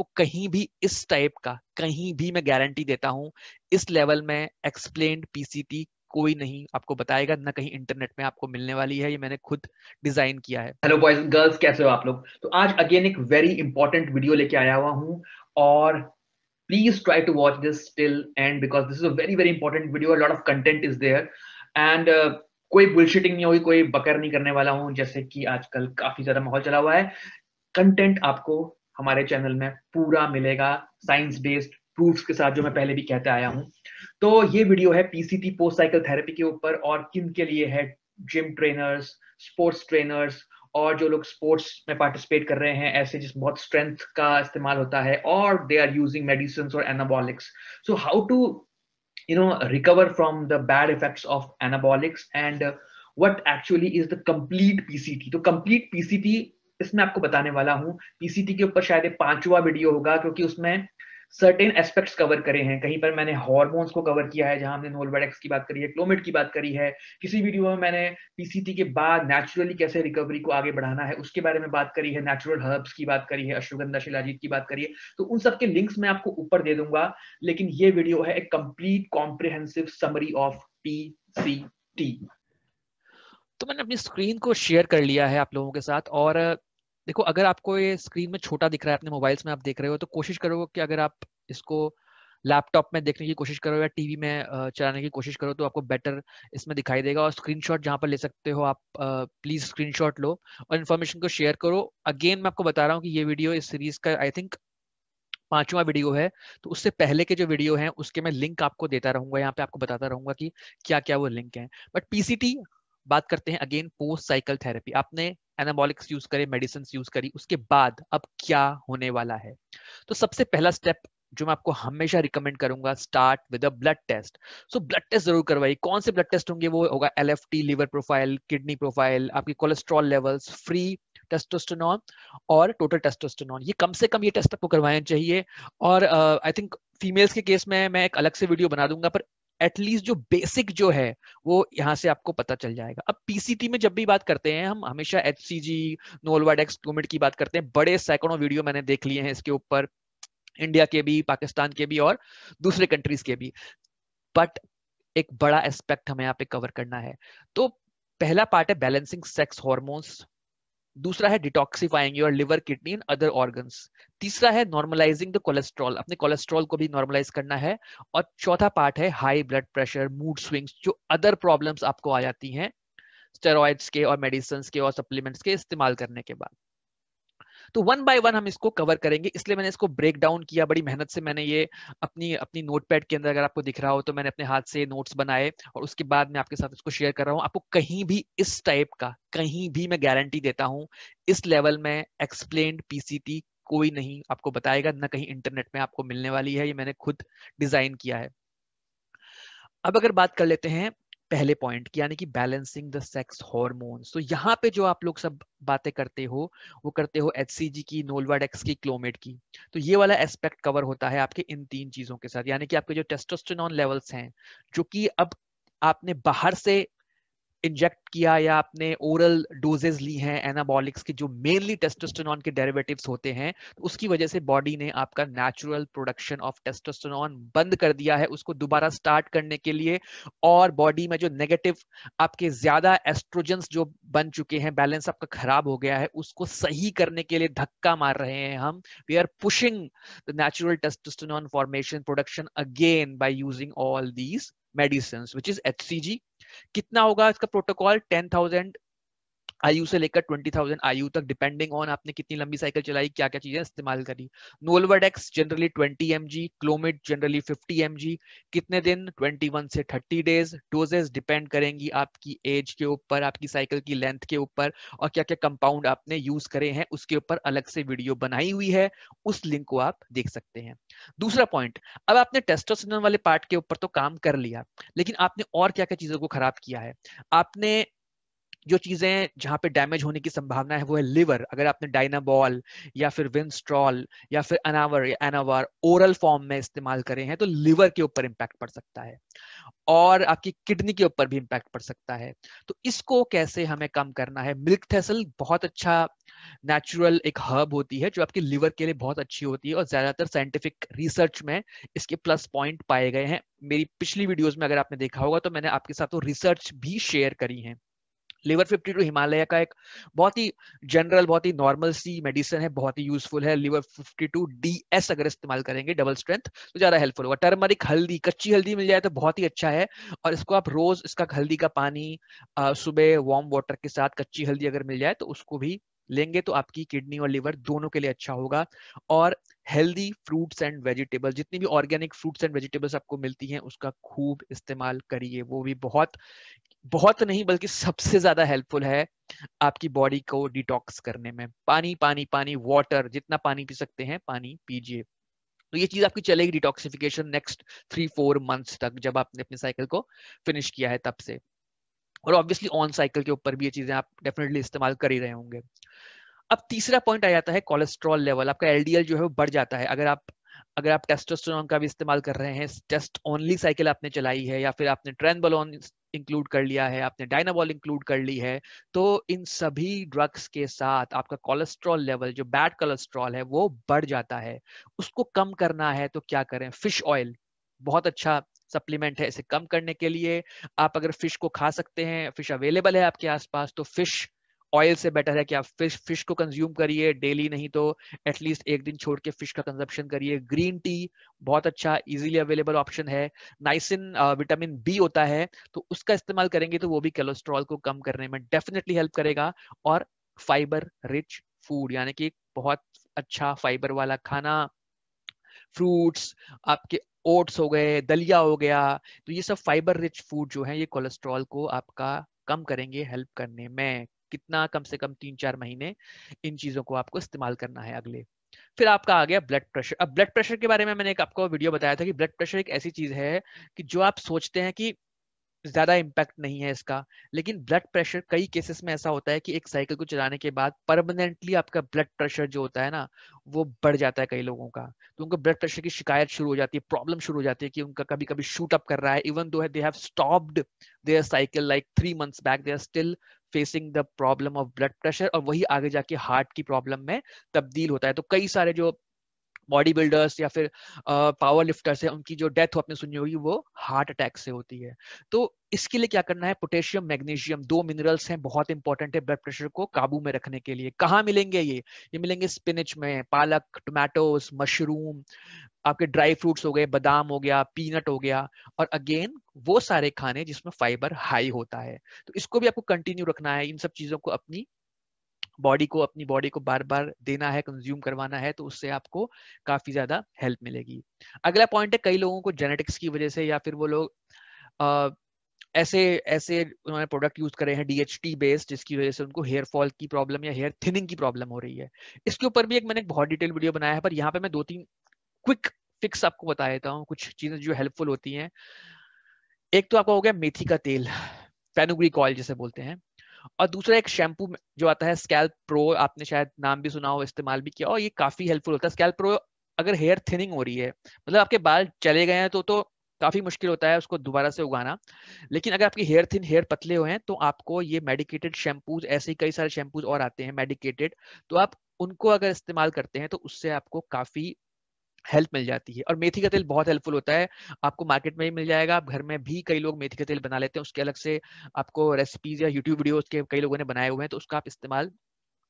आपको कहीं भी इस टाइप का कहीं भी मैं गारंटी देता हूं इस लेवल में एक्सप्लेन पीसीटी कोई नहीं आपको बताएगा ना कहीं इंटरनेट में आपको मिलने वाली है ये मैंने खुद डिजाइन किया है हेलो बॉयज गर्ल्स कैसे हो आप लोग तो आज अगेन एक वेरी इंपॉर्टेंट वीडियो लेके आया हुआ हूँ और please try to watch this still end because this is a very very important video lot of content is there and कोई बुलशिटिंग नहीं होगी कोई बकर नहीं करने वाला हूं जैसे कि आजकल काफी ज्यादा माहौल चला हुआ है कंटेंट आपको हमारे चैनल में पूरा मिलेगा साइंस बेस्ड प्रूफ्स के साथ जो मैं पहले भी कहते आया हूँ तो ये वीडियो है पीसीटी पोस्ट साइकिल थेरेपी के ऊपर और किन के लिए है जिम ट्रेनर्स स्पोर्ट्स ट्रेनर्स और जो लोग स्पोर्ट्स में पार्टिसिपेट कर रहे हैं ऐसे जिस बहुत स्ट्रेंथ का इस्तेमाल होता है और दे आर यूजिंग मेडिसिन और anabolics so how to you know recover from the bad effects of anabolics and what actually is the complete PCT तो complete पीसीटी इसमें आपको बताने वाला हूँ पीसीटी के ऊपर शायद पांचवा वीडियो होगा क्योंकि उसमें सर्टेन एस्पेक्ट्स कवर करे हैं कहीं पर मैंने हॉर्मोन्स को कवर किया है जहां हमने नोलवेडेक्स की बात करी है क्लोमेट की बात करी है किसी वीडियो में मैंने पीसीटी के बाद नेचुरली कैसे रिकवरी को आगे बढ़ाना है उसके बारे में बात करी है नेचुरल हर्ब्स की बात करी है अश्वगंधा शिलाजीत की बात करी है तो उन सबके लिंक्स मैं आपको ऊपर दे दूंगा लेकिन ये वीडियो है complete comprehensive summary of P तो मैंने अपनी स्क्रीन को शेयर कर लिया है आप लोगों के साथ और देखो अगर आपको ये स्क्रीन में छोटा दिख रहा है अपने मोबाइल्स में आप देख रहे हो तो कोशिश करो कि अगर आप इसको लैपटॉप में देखने की कोशिश करो या टीवी में चलाने की कोशिश करो तो आपको बेटर इसमें दिखाई देगा और स्क्रीनशॉट जहां पर ले सकते हो आप प्लीज स्क्रीनशॉट लो और इन्फॉर्मेशन को शेयर करो अगेन मैं आपको बता रहा हूँ कि ये वीडियो इस सीरीज का आई थिंक पांचवा वीडियो है तो उससे पहले के जो वीडियो है उसके मैं लिंक आपको देता रहूंगा यहाँ पे आपको बताता रहूंगा कि क्या क्या वो लिंक है बट पीसीटी बात करते हैं अगेन पोस्ट साइकिल थेरेपी आपने एनाबॉलिक्स यूज करे मेडिसिन यूज करी उसके बाद अब क्या होने वाला है तो सबसे पहला स्टेप जो मैं आपको हमेशा रिकमेंड करूंगा start with a blood test so blood test जरूर करवाइए कौन से ब्लड टेस्ट होंगे वो होगा L F T liver profile kidney profile आपके कोलेस्ट्रॉल लेवल्स फ्री टेस्टोस्टेरॉन और टोटल टेस्टोस्टेरॉन ये कम से कम ये टेस्ट आपको करवाना चाहिए और आई थिंक फीमेल्स के केस में मैं एक अलग से वीडियो बना दूंगा पर एटलीस्ट जो बेसिक जो है वो यहाँ से आपको पता चल जाएगा अब पीसीटी में जब भी बात करते हैं हम हमेशा एच सी जी नोलवाडेक्स की बात करते हैं बड़े सैकड़ों वीडियो मैंने देख लिए हैं इसके ऊपर इंडिया के भी पाकिस्तान के भी और दूसरे कंट्रीज के भी बट एक बड़ा एस्पेक्ट हमें यहाँ पे कवर करना है तो पहला पार्ट है बैलेंसिंग सेक्स हॉर्मोन्स दूसरा है detoxifying your liver kidney in other organ तीसरा है नॉर्मलाइजिंग द कोलेस्ट्रॉल अपने कोलेस्ट्रॉल को भी नॉर्मलाइज करना है और चौथा पार्ट है high blood pressure mood swings जो अदर प्रॉब्लम्स आपको आ जाती हैं स्टेरॉइड्स के और मेडिसिन के और सप्लीमेंट्स के इस्तेमाल करने के बाद तो वन बाय वन हम इसको कवर करेंगे इसलिए मैंने इसको ब्रेक डाउन किया बड़ी मेहनत से मैंने ये अपनी अपनी नोटपैड के अंदर अगर आपको दिख रहा हो तो मैंने अपने हाथ से नोट्स बनाए और उसके बाद मैं आपके साथ इसको शेयर कर रहा हूँ आपको कहीं भी इस टाइप का कहीं भी मैं गारंटी देता हूँ इस लेवल में एक्सप्लेन पीसीटी कोई नहीं आपको बताएगा ना कहीं इंटरनेट में आपको मिलने वाली है ये मैंने खुद डिजाइन किया है अब अगर बात कर लेते हैं पहले पॉइंट की यानी कि बैलेंसिंग द सेक्स हॉर्मोन तो यहाँ पे जो आप लोग सब बातें करते हो वो करते हो एच की नोलवाड एक्स की क्लोमेट की तो ये वाला एस्पेक्ट कवर होता है आपके इन तीन चीजों के साथ यानी कि आपके जो टेस्टोस्टेरोन लेवल्स हैं जो कि अब आपने बाहर से इंजेक्ट किया या आपने ओरल डोजेस ली हैं एनाबॉलिक्स की जो मेनली टेस्टोस्टेरोन के डेरिवेटिव्स होते हैं तो उसकी वजह से बॉडी ने आपका नेचुरल प्रोडक्शन ऑफ टेस्टोस्टेरोन बंद कर दिया है उसको दोबारा स्टार्ट करने के लिए और बॉडी में जो नेगेटिव आपके ज्यादा एस्ट्रोजेंस जो बन चुके हैं बैलेंस आपका खराब हो गया है उसको सही करने के लिए धक्का मार रहे हैं हम we are pushing the natural testosterone formation production again by using all these medicine which is H कितना होगा इसका प्रोटोकॉल टेन थाउजेंड आयु से लेकर ट्वेंटी थाउजेंड आयु तक डिपेंडिंग ऑन आपने कितनी लंबी साइकिल चलाई क्या क्या चीजें इस्तेमाल करी Nolvadex generally twenty M G Clomid generally fifty M G कितने दिन ट्वेंटी वन से थर्टी डेज डोजेस डिपेंड करेंगी आपकी एज के ऊपर आपकी साइकिल की लेंथ के ऊपर और क्या क्या कंपाउंड आपने यूज करे हैं उसके ऊपर अलग से वीडियो बनाई हुई है उस लिंक को आप देख सकते हैं दूसरा पॉइंट अब आपने टेस्टोस्टेरोन वाले पार्ट के ऊपर तो काम कर लिया लेकिन आपने और क्या क्या चीजों को खराब किया है आपने जो चीजें जहाँ पे डैमेज होने की संभावना है वो है लिवर अगर आपने डायनाबॉल या फिर विंस्ट्रॉल या फिर अनावर या एनावर ओरल फॉर्म में इस्तेमाल करे हैं तो लिवर के ऊपर इम्पैक्ट पड़ सकता है और आपकी किडनी के ऊपर भी इम्पैक्ट पड़ सकता है तो इसको कैसे हमें कम करना है मिल्क थेसल बहुत अच्छा नेचुरल एक हर्ब होती है जो आपके लिवर के लिए बहुत अच्छी होती है और ज्यादातर साइंटिफिक रिसर्च में इसके प्लस पॉइंट पाए गए हैं मेरी पिछली वीडियोस में अगर आपने देखा होगा तो मैंने आपके साथ वो रिसर्च भी शेयर करी हैं लिवर फिफ्टी टू हिमालय का एक बहुत ही जनरल बहुत ही नॉर्मल सी मेडिसिन है बहुत ही यूजफुल है liver fifty two D S अगर इस्तेमाल करेंगे डबल स्ट्रेंथ तो ज्यादा हेल्पफुल होगा टर्मरिक हल्दी कच्ची हल्दी मिल जाए तो बहुत ही अच्छा है और इसको आप रोज इसका हल्दी का पानी सुबह वार्म वाटर के साथ कच्ची हल्दी अगर मिल जाए तो उसको भी लेंगे तो आपकी किडनी और लिवर दोनों के लिए अच्छा होगा और हेल्दी फ्रूट्स एंड वेजिटेबल्स जितनी भी ऑर्गेनिक फ्रूट्स एंड वेजिटेबल्स आपको मिलती हैं उसका खूब इस्तेमाल करिए वो भी बहुत बहुत तो नहीं बल्कि सबसे ज्यादा हेल्पफुल है आपकी बॉडी को डिटॉक्स करने में पानी पानी पानी वाटर जितना पानी पी सकते हैं पानी पीजिए तो ये चीज आपकी चलेगी detoxification next three four months तक जब आपने अपने साइकिल को फिनिश किया है तब से और ऑब्वियसली ऑन साइकिल के ऊपर भी ये चीजें आप डेफिनेटली इस्तेमाल कर ही रहे होंगे अब तीसरा पॉइंट आ जाता है कोलेस्ट्रॉल लेवल आपका एलडीएल जो है वो बढ़ जाता है अगर आप अगर आप टेस्टोस्टेरोन का भी इस्तेमाल कर रहे हैं टेस्ट ओनली साइकिल आपने चलाई है या फिर आपने ट्रेन बलोन इंक्लूड कर लिया है आपने डायनाबॉल इंक्लूड कर ली है तो इन सभी ड्रग्स के साथ आपका कोलेस्ट्रॉल लेवल जो बैड कोलेस्ट्रॉल है वो बढ़ जाता है उसको कम करना है तो क्या करें फिश ऑयल बहुत अच्छा सप्लीमेंट है इसे कम करने के लिए आप अगर फिश को खा सकते हैं फिश अवेलेबल है आपके आसपास तो फिश ऑयल से बेटर है कि आप फिश फिश को कंज्यूम करिए डेली नहीं तो एटलीस्ट एक दिन छोड़ के फिश का कंजप्शन करिए ग्रीन टी बहुत अच्छा इजीली अवेलेबल ऑप्शन है नाइसिन विटामिन बी होता है तो उसका इस्तेमाल करेंगे तो वो भी कोलेस्ट्रॉल को कम करने में डेफिनेटली हेल्प करेगा और फाइबर रिच फूड यानी कि बहुत अच्छा फाइबर वाला खाना फ्रूट्स आपके ओट्स हो गए दलिया हो गया तो ये सब फाइबर रिच फूड जो है ये कोलेस्ट्रॉल को आपका कम करेंगे हेल्प करने में कितना कम से कम तीन चार महीने इन चीजों को आपको इस्तेमाल करना है अगले फिर आपका आ गया ब्लड प्रेशर अब ब्लड प्रेशर के बारे में मैंने एक आपको वीडियो बताया था कि ब्लड प्रेशर एक ऐसी चीज है कि जो आप सोचते हैं कि ज्यादा इम्पैक्ट नहीं है इसका लेकिन ब्लड प्रेशर कई केसेस में ऐसा होता है कि एक साइकिल को चलाने के बाद परमानेंटली आपका ब्लड प्रेशर जो होता है ना वो बढ़ जाता है कई लोगों का तो उनको ब्लड प्रेशर की शिकायत शुरू हो जाती है प्रॉब्लम शुरू हो जाती है कि उनका कभी कभी शूट अप कर रहा है even though they have stopped their cycle like three months back they are still facing the problem of blood pressure और वही आगे जाके हार्ट की प्रॉब्लम में तब्दील होता है तो कई सारे जो बॉडी बिल्डर्स या फिर पावर लिफ्टर्स है उनकी जो डेथ आपने सुनी होगी वो हार्ट अटैक से होती है तो इसके लिए क्या करना है पोटेशियम मैग्नीशियम दो मिनरल्स हैं बहुत इंपॉर्टेंट है ब्लड प्रेशर को काबू में रखने के लिए कहाँ मिलेंगे ये ये मिलेंगे स्पिनिच में पालक टोमेटोस मशरूम आपके ड्राई फ्रूट्स हो गए बादाम हो गया पीनट हो गया और अगेन वो सारे खाने जिसमें फाइबर हाई होता है तो इसको भी आपको कंटिन्यू रखना है इन सब चीजों को अपनी बॉडी को अपनी बॉडी को बार बार देना है कंज्यूम करवाना है तो उससे आपको काफी ज्यादा हेल्प मिलेगी अगला पॉइंट है कई लोगों को जेनेटिक्स की वजह से या फिर वो लोग ऐसे ऐसे उन्होंने प्रोडक्ट यूज करे हैं डीएचटी बेस्ड जिसकी वजह से उनको हेयर फॉल की प्रॉब्लम या हेयर थिनिंग की प्रॉब्लम हो रही है इसके ऊपर भी एक मैंने बहुत डिटेल वीडियो बनाया है पर यहाँ पे मैं दो तीन क्विक फिक्स आपको बता देता हूँ कुछ चीजें जो हेल्पफुल होती हैं एक तो आपका हो गया मेथी का तेल फेनुग्रिक ऑयल जैसे बोलते हैं और दूसरा एक शैम्पू जो आता है स्कैल्प प्रो आपने शायद नाम भी सुना हो इस्तेमाल भी किया और ये काफी हेल्पफुल होता है स्कैल्प प्रो अगर हेयर थिनिंग हो रही है मतलब आपके बाल चले गए हैं तो तो काफी मुश्किल होता है उसको दोबारा से उगाना लेकिन अगर आपके हेयर थिन हेयर पतले हुए हैं तो आपको ये मेडिकेटेड शैम्पूज ऐसे ही कई सारे शैम्पूज और आते हैं मेडिकेटेड तो आप उनको अगर इस्तेमाल करते हैं तो उससे आपको काफी हेल्प मिल जाती है और मेथी का तेल बहुत हेल्पफुल होता है आपको मार्केट में भी मिल जाएगा आप घर में भी कई लोग मेथी का तेल बना लेते हैं उसके अलग से आपको रेसिपीज या यूट्यूब वीडियोस के कई लोगों ने बनाए हुए हैं तो उसका आप इस्तेमाल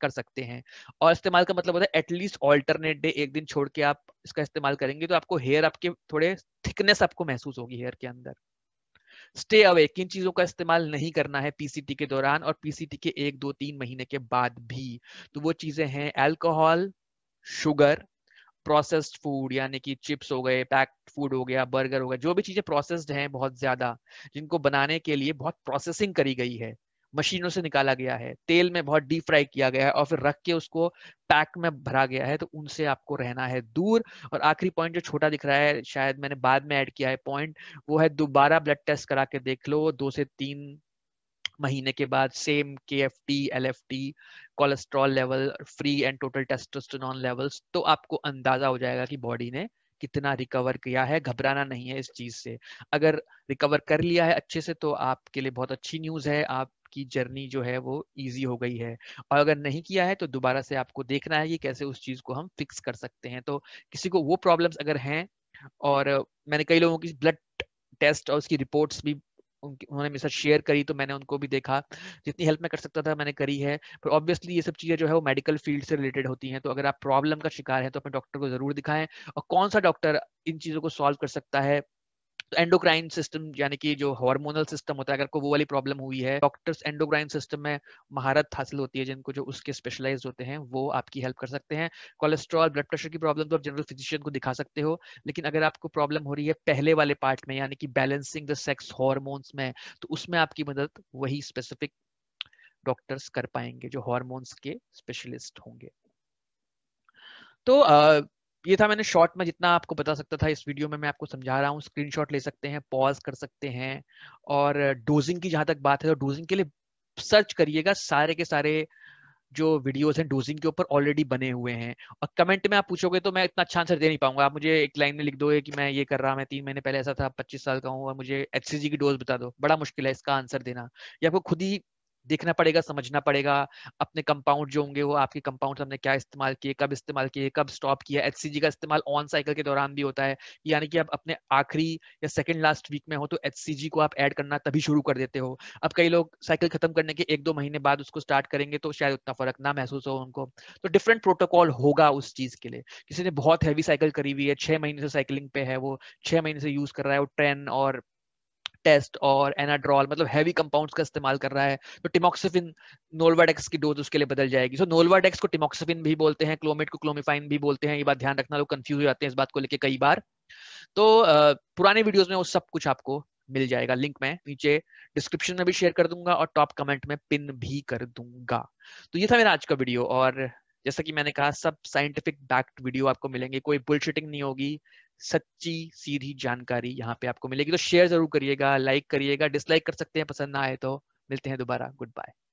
कर सकते हैं और इस्तेमाल का मतलब होता है एटलीस्ट ऑल्टरनेट डे एक दिन छोड़ के आप इसका इस्तेमाल करेंगे तो आपको हेयर आपके थोड़े थिकनेस आपको महसूस होगी हेयर के अंदर स्टे अवे किन चीजों का इस्तेमाल नहीं करना है पीसीटी के दौरान और पीसीटी के एक दो तीन महीने के बाद भी तो वो चीजें हैं एल्कोहल शुगर प्रोसेस्ड फूड यानी कि चिप्स हो गए पैक्ड फूड हो गया बर्गर हो गया जो भी चीजें प्रोसेस्ड हैं बहुत ज्यादा जिनको बनाने के लिए बहुत प्रोसेसिंग करी गई है मशीनों से निकाला गया है तेल में बहुत डीप फ्राई किया गया है और फिर रख के उसको पैक में भरा गया है तो उनसे आपको रहना है दूर और आखिरी पॉइंट जो छोटा दिख रहा है शायद मैंने बाद में ऐड किया है पॉइंट वो है दोबारा ब्लड टेस्ट करा के देख लो दो से तीन महीने के बाद same K F T L F T cholesterol level free and total testosterone levels तो आपको अंदाजा हो जाएगा कि बॉडी ने कितना रिकवर किया है घबराना नहीं है इस चीज से अगर रिकवर कर लिया है अच्छे से तो आपके लिए बहुत अच्छी न्यूज है आपकी जर्नी जो है वो इजी हो गई है और अगर नहीं किया है तो दोबारा से आपको देखना है कि कैसे उस चीज को हम फिक्स कर सकते हैं तो किसी को वो प्रॉब्लम्स अगर हैं और मैंने कई लोगों की ब्लड टेस्ट और उसकी रिपोर्ट्स भी उन्होंने मेरे साथ शेयर करी तो मैंने उनको भी देखा जितनी हेल्प मैं कर सकता था मैंने करी है पर ऑब्वियसली ये सब चीज़ें जो है वो मेडिकल फील्ड से रिलेटेड होती हैं तो अगर आप प्रॉब्लम का शिकार है तो अपने डॉक्टर को ज़रूर दिखाएं और कौन सा डॉक्टर इन चीज़ों को सॉल्व कर सकता है तो एंडोक्राइन सिस्टम यानी कि जो हार्मोनल सिस्टम होता है अगर को वो वाली प्रॉब्लम हुई है डॉक्टर्स एंडोक्राइन सिस्टम में महारत हासिल होती है जिनको जो उसके स्पेशलाइज होते हैं वो आपकी हेल्प कर सकते हैं कोलेस्ट्रॉल ब्लड प्रेशर की प्रॉब्लम तो आप जनरल फिजिशियन को दिखा सकते हो लेकिन अगर आपको प्रॉब्लम हो रही है पहले वाले पार्ट में यानी कि बैलेंसिंग द सेक्स हॉर्मोन्स में तो उसमें आपकी मदद वही स्पेसिफिक डॉक्टर्स कर पाएंगे जो हॉर्मोन्स के स्पेशलिस्ट होंगे तो ये था मैंने शॉर्ट में जितना आपको बता सकता था इस वीडियो में मैं आपको समझा रहा हूँ स्क्रीन ले सकते हैं पॉज कर सकते हैं और डोजिंग की जहां तक बात है तो डोजिंग के लिए सर्च करिएगा सारे के सारे जो वीडियोस हैं डोजिंग के ऊपर ऑलरेडी बने हुए हैं और कमेंट में आप पूछोगे तो मैं इतना अच्छा आंसर दे नहीं पाऊंगा आप मुझे एक लाइन में लिख दोगे कि मैं ये कर रहा मैं तीन महीने पहले ऐसा था पच्चीस साल का हूँ और मुझे एच की डोज बता दो बड़ा मुश्किल है इसका आंसर देना या आपको खुद ही देखना पड़ेगा समझना पड़ेगा अपने कंपाउंड जो होंगे वो आपके कंपाउंड हमने क्या इस्तेमाल किए कब इस्तेमाल किए कब स्टॉप किया एच का इस्तेमाल ऑन साइकिल के दौरान भी होता है यानी कि आप अपने आखिरी या सेकेंड लास्ट वीक में हो तो एच को आप ऐड करना तभी शुरू कर देते हो अब कई लोग साइकिल खत्म करने के एक दो महीने बाद उसको स्टार्ट करेंगे तो शायद उतना फर्क ना महसूस हो उनको तो डिफरेंट प्रोटोकॉल होगा उस चीज के लिए किसी ने बहुत हैवी साइकिल करी हुई है छह महीने से साइकिलिंग पे है वो छह महीने से यूज कर रहा है वो ट्रेन और टेस्ट और एनाड्रॉल मतलब हैवी कंपाउंड्स का इस्तेमाल कर रहा है तो टिमोक्सिफिन नोलवाडेक्स की डोज उसके लिए बदल जाएगी सो so, नोलवाडेक्स को टिमोक्सिफिन भी बोलते हैं क्लोमेट को क्लोमिफाइन भी बोलते हैं ये बात ध्यान रखना लोग कंफ्यूज हो जाते हैं इस बात को लेकर कई बार तो पुराने वीडियोज में वो सब कुछ आपको मिल जाएगा लिंक मैं नीचे डिस्क्रिप्शन में भी शेयर कर दूंगा और टॉप कमेंट में पिन भी कर दूंगा तो ये था मेरा आज का वीडियो और जैसा कि मैंने कहा सब साइंटिफिक बैक्ड वीडियो आपको मिलेंगे कोई बुलशिटिंग नहीं होगी सच्ची सीधी जानकारी यहाँ पे आपको मिलेगी तो शेयर जरूर करिएगा लाइक करिएगा डिसलाइक कर सकते हैं पसंद ना आए तो मिलते हैं दोबारा गुड बाय